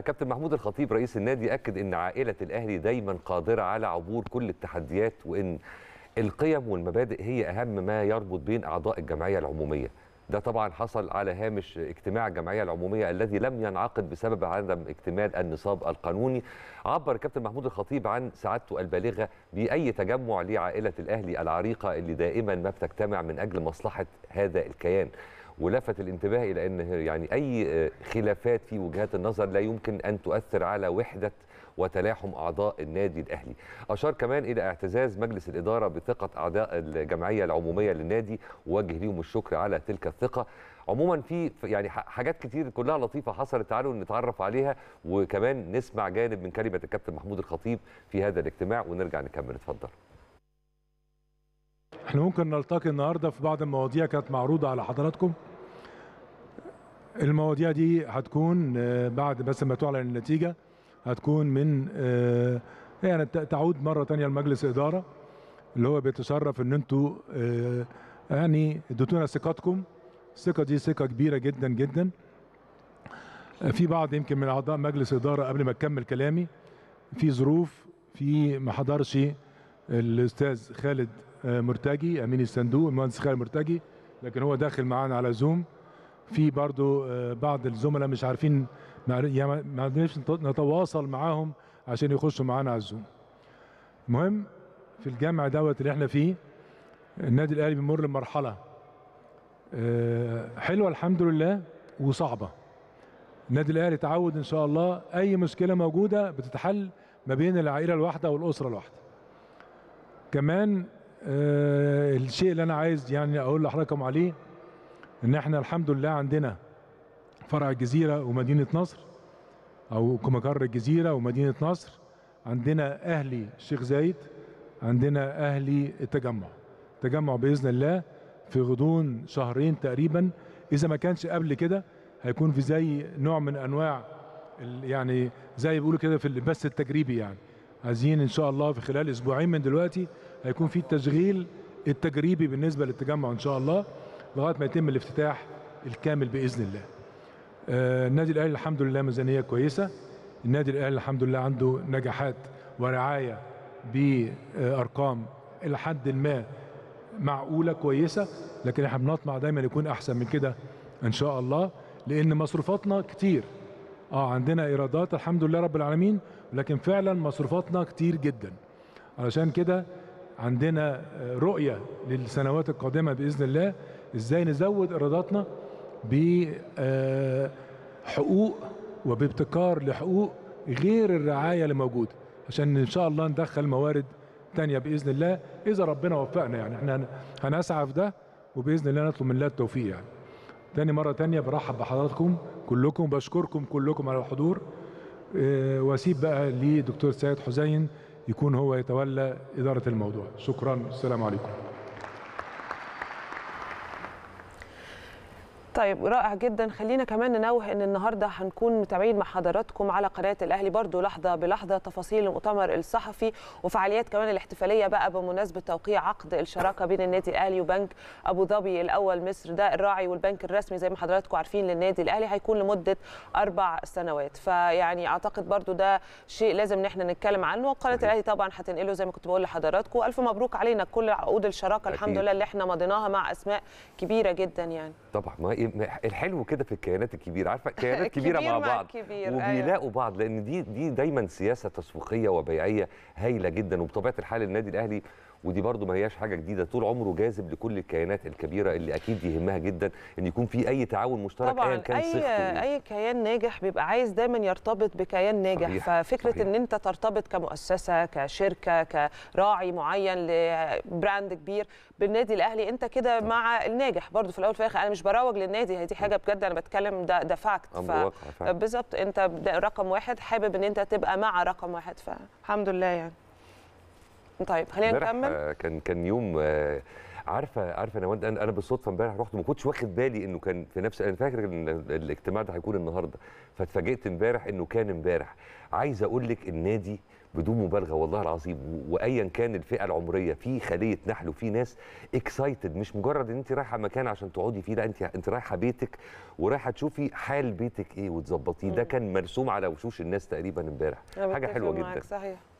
كابتن محمود الخطيب رئيس النادي اكد ان عائله الاهلي دايما قادره على عبور كل التحديات وان القيم والمبادئ هي اهم ما يربط بين اعضاء الجمعيه العموميه ده طبعا حصل على هامش اجتماع الجمعيه العموميه الذي لم ينعقد بسبب عدم اكتمال النصاب القانوني عبر كابتن محمود الخطيب عن سعادته البالغه باي تجمع لعائله الاهلي العريقه اللي دائما ما بتجتمع من اجل مصلحه هذا الكيان ولفت الانتباه الى ان يعني اي آه، خلافات في وجهات النظر لا يمكن ان تؤثر على وحده وتلاحم اعضاء النادي الاهلي. اشار كمان الى اعتزاز مجلس الاداره بثقه اعضاء الجمعيه العموميه للنادي ووجه ليهم الشكر على تلك الثقه. عموما في يعني حاجات كتير كلها لطيفه حصلت تعالوا نتعرف عليها وكمان نسمع جانب من كلمه الكابتن محمود الخطيب في هذا الاجتماع ونرجع نكمل اتفضل. احنا ممكن نلتقي النهارده في بعض المواضيع كانت معروضه على حضراتكم المواضيع دي هتكون آه، بعد بس ما تعلن النتيجة هتكون من آه، يعني تعود مرة تانية لمجلس إدارة اللي هو بيتشرف ان انتوا آه، يعني اديتونا ثقتكم الثقة دي ثقة كبيرة جدا جدا في بعض يمكن من أعضاء مجلس إدارة قبل ما أكمل كلامي في ظروف في ما حضرش الأستاذ خالد مرتجي أمين الصندوق المهندس خالد مرتجي لكن هو داخل معانا على زوم في برضو آه، بعض الزملاء مش عارفين يعني ما عرفناش نتواصل معاهم عشان يخشوا معانا على الزوم المهم في الجامع دوت اللي احنا فيه النادي الاهلي بيمر بمرحله آه، حلوه الحمد لله وصعبه النادي الاهلي تعود ان شاء الله اي مشكله موجوده بتتحل ما بين العائله الواحده والاسره الواحده كمان آه، الشيء اللي انا عايز يعني اقول لحضراتكم عليه ان احنا الحمد لله عندنا فرع الجزيرة ومدينة نصر او مقر الجزيرة ومدينة نصر عندنا اهلي الشيخ زايد عندنا اهلي التجمع تجمع باذن الله في غضون شهرين تقريبا اذا ما كانش قبل كده هيكون في زي نوع من انواع يعني زي بيقولوا كده في البث التجريبي يعني عايزين ان شاء الله في خلال اسبوعين من دلوقتي هيكون في التشغيل التجريبي بالنسبه للتجمع ان شاء الله لغايه ما يتم الافتتاح الكامل باذن الله. آه، النادي الاهلي الحمد لله ميزانيه كويسه النادي الاهلي الحمد لله عنده نجاحات ورعايه بارقام الى حد ما معقوله كويسه لكن احنا بنطمع دايما يكون احسن من كده ان شاء الله لان مصروفاتنا كتير اه عندنا ايرادات الحمد لله رب العالمين لكن فعلا مصروفاتنا كتير جدا علشان كده عندنا آه، رؤيه للسنوات القادمه باذن الله ازاي نزود ايراداتنا بحقوق آه، وبابتكار لحقوق غير الرعايه اللي موجوده عشان ان شاء الله ندخل موارد تانية باذن الله اذا ربنا وفقنا يعني احنا هنسعى في ده وباذن الله نطلب من الله التوفيق يعني تاني مره تانية برحب بحضراتكم كلكم بشكركم كلكم على الحضور اه واسيب بقى لدكتور سيد حسين يكون هو يتولى اداره الموضوع شكرا السلام عليكم طيب رائع جدا خلينا كمان ننوه ان النهارده هنكون متابعين مع حضراتكم على قناه الاهلي برضو لحظه بلحظه تفاصيل المؤتمر الصحفي وفعاليات كمان الاحتفاليه بقى بمناسبه توقيع عقد الشراكه بين النادي الاهلي وبنك ابو ظبي الاول مصر ده الراعي والبنك الرسمي زي ما حضراتكم عارفين للنادي الاهلي هيكون لمده اربع سنوات فيعني اعتقد برضو ده شيء لازم ان احنا نتكلم عنه وقناه الاهلي طبعا هتنقله زي ما كنت بقول لحضراتكم الف مبروك علينا كل عقود الشراكه الحمد لله اللي احنا مضيناها مع اسماء كبيره جدا يعني طبعا ما الحلو كده في الكيانات الكبيره عارفه كيانات كبيره مع بعض كبير. أيوة. وبيلاقوا بعض لان دي دي دايما سياسه تسويقيه وبيعيه هايله جدا وبطبيعه الحال النادي الاهلي ودي برضو ما هياش حاجه جديده طول عمره جاذب لكل الكيانات الكبيره اللي اكيد يهمها جدا ان يكون في اي تعاون مشترك طبعا ايا كان اي اي كيان ناجح بيبقى عايز دايما يرتبط بكيان ناجح صحيح. ففكره صحيح. ان انت ترتبط كمؤسسه كشركه كراعي معين لبراند كبير بالنادي الاهلي انت كده مع الناجح برضو في الاول وفي الاخر انا مش بروج للنادي هي دي حاجه بجد انا بتكلم ده ده فاكت بالظبط انت رقم واحد حابب ان انت تبقى مع رقم واحد فالحمد لله يعني طيب خلينا نكمل آه، كان كان يوم آه، عارفه عارفه انا انا بالصدفه امبارح رحت ما كنتش واخد بالي انه كان في نفس انا فاكر ان الاجتماع ده هيكون النهارده فاتفاجئت امبارح انه كان امبارح عايز اقول لك النادي بدون مبالغه والله العظيم وايا كان الفئه العمريه في خليه نحل وفي ناس اكسايتد مش مجرد ان انت رايحه مكان عشان تقعدي فيه لا انت انت رايحه بيتك ورايحه تشوفي حال بيتك ايه وتظبطيه ده كان مرسوم على وشوش الناس تقريبا امبارح حاجه حلوه جدا صحيح